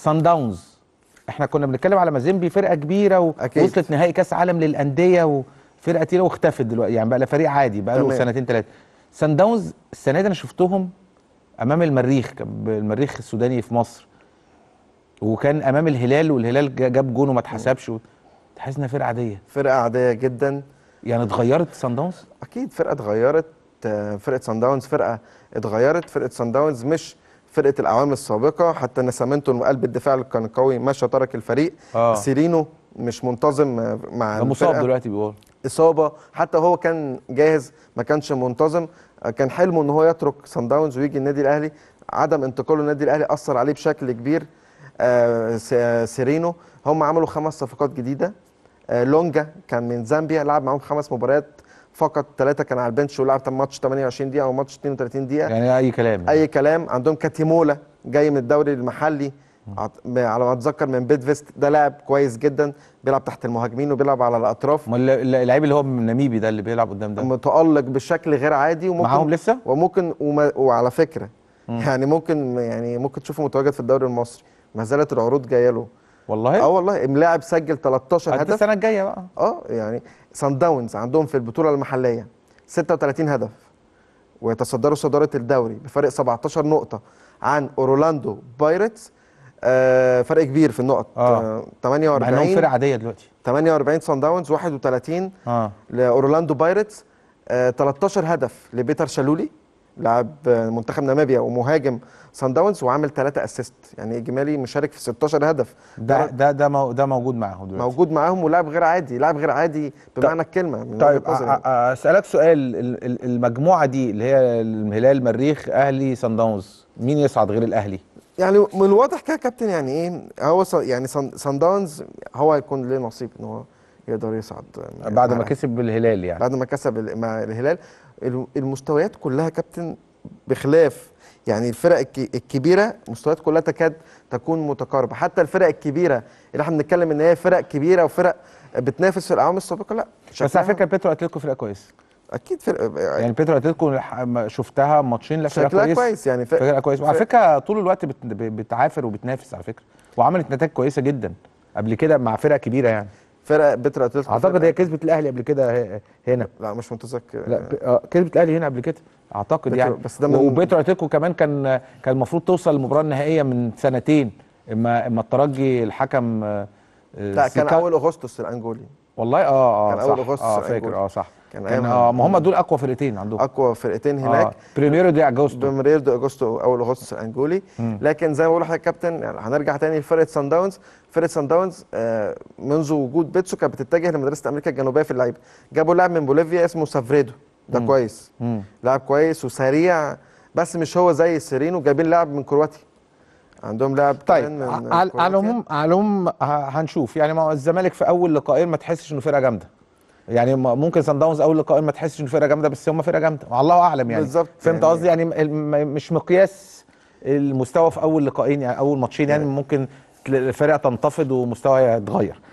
سان داونز احنا كنا بنتكلم على مازيمبي فرقه كبيره ووصلت نهائي كاس عالم للانديه وفرقه تقيله واختفت دلوقتي يعني بقى لا فريق عادي بقى له سنتين ثلاثه سان داونز السنه دي انا شفتهم امام المريخ المريخ السوداني في مصر وكان امام الهلال والهلال جاب جون وما اتحسبش تحس انها فرقه عاديه فرقه عاديه جدا يعني اتغيرت سان داونز اكيد فرقه اتغيرت آه، فرقه سان داونز فرقه اتغيرت فرقه سان داونز مش فرقه الاعوام السابقه حتى نسامنتو قلب الدفاع اللي كان قوي مشى ترك الفريق آه. سيرينو مش منتظم مع مصاب دلوقتي بيقول اصابه حتى هو كان جاهز ما كانش منتظم كان حلمه ان هو يترك سان داونز ويجي النادي الاهلي عدم انتقاله النادي الاهلي اثر عليه بشكل كبير آه سيرينو هم عملوا خمس صفقات جديده آه لونجا كان من زامبيا لعب معاهم خمس مباريات فقط ثلاثه كان على البنش ولعب ماتش 28 دقيقه او ماتش 32 دقيقه يعني اي كلام اي كلام عندهم كاتيمولا جاي من الدوري المحلي على ما اتذكر من بيدفيست ده لاعب كويس جدا بيلعب تحت المهاجمين وبيلعب على الاطراف اللعيب اللي هو النميبي ده اللي بيلعب قدام ده متالق بشكل غير عادي وممكن معاهم لسه وممكن وما وعلى فكره يعني ممكن يعني ممكن تشوفه متواجد في الدوري المصري ما زالت العروض جايه له والله اه والله ملاعب سجل 13 هدف السنه الجايه بقى اه يعني سان داونز عندهم في البطوله المحليه 36 هدف ويتصدروا صداره الدوري بفارق 17 نقطه عن اورلاندو بايرتس آه فرق كبير في النقط آه. 48 آه، فرق عاديه دلوقتي 48 سان داونز 31 آه. لاورلاندو بايرتس آه 13 هدف لبيتر شالولي لاعب منتخب ناميبيا ومهاجم سان داونز وعامل 3 اسيست يعني اجمالي مشارك في 16 هدف ده ده ده, مو ده موجود معاهم دلوقتي موجود معاهم ولاعب غير عادي لاعب غير عادي بمعنى الكلمه طيب اسالك سؤال المجموعه دي اللي هي الهلال المريخ اهلي سان داونز مين يصعد غير الاهلي يعني من الواضح كده كابتن يعني ايه هو يعني سان داونز هو هيكون ليه نصيب ان هو يقدر يصعد يعني بعد ما كسب الهلال يعني بعد ما كسب مع الهلال المستويات كلها كابتن بخلاف يعني الفرق الكبيره المستويات كلها تكاد تكون متقاربه حتى الفرق الكبيره اللي احنا بنتكلم ان هي فرق كبيره وفرق بتنافس في الاعوام السابقه لا بس على فكره بيترو اتلتيكو فرقه كويسه اكيد فرقه يعني بيترو اتلتيكو شفتها ماتشين لا فرقه كويس كويس يعني فرقه, فرقة كويس وعلى فكره طول الوقت بتعافر وبتنافس على فكره وعملت نتائج كويسه جدا قبل كده مع فرقه كبيره يعني فرقه بتر اتلتيكو اعتقد هي كسبت الاهلي قبل كده هنا لا مش متذكر لا آه، كسبت الاهلي هنا قبل كده اعتقد يعني بس ده من... وبتر اتلتيكو كمان كان كان المفروض توصل للمباراه النهائيه من سنتين اما اما الترجي الحكم آه، آه، لا كان اول اغسطس الانجولي والله اه اه كان اول اغسطس اه فاكر اه صح كان, كان اه ما هم دول اقوى فرقتين عندهم اقوى فرقتين آه، هناك آه. بريميرو دي اجوستو بريميرو دي اجوستو اول اغسطس الانجولي مم. لكن زي ما بقول لحضرتك كابتن يعني هنرجع تاني لفرقه سان داونز فرقه سان داونز آه منذ وجود بيتسو كانت بتتجه لمدرسه امريكا الجنوبيه في اللعيبه جابوا لاعب من بوليفيا اسمه سافريدو ده مم. كويس لاعب كويس وسريع بس مش هو زي سيرينو جايبين لاعب من كرواتيا عندهم لاعب طيب على العموم على العموم هنشوف يعني ما الزمالك في اول لقائين ما تحسش انه فرقه جامده يعني ممكن سان داونز اول لقائين ما تحسش انه فرقه جامده بس هم فرقه جامده والله اعلم يعني بالظبط فهمت يعني قصدي يعني, يعني مش مقياس المستوى في اول لقائين يعني اول ماتشين يعني, يعني ممكن الفرقه تنتفض ومستواها يتغير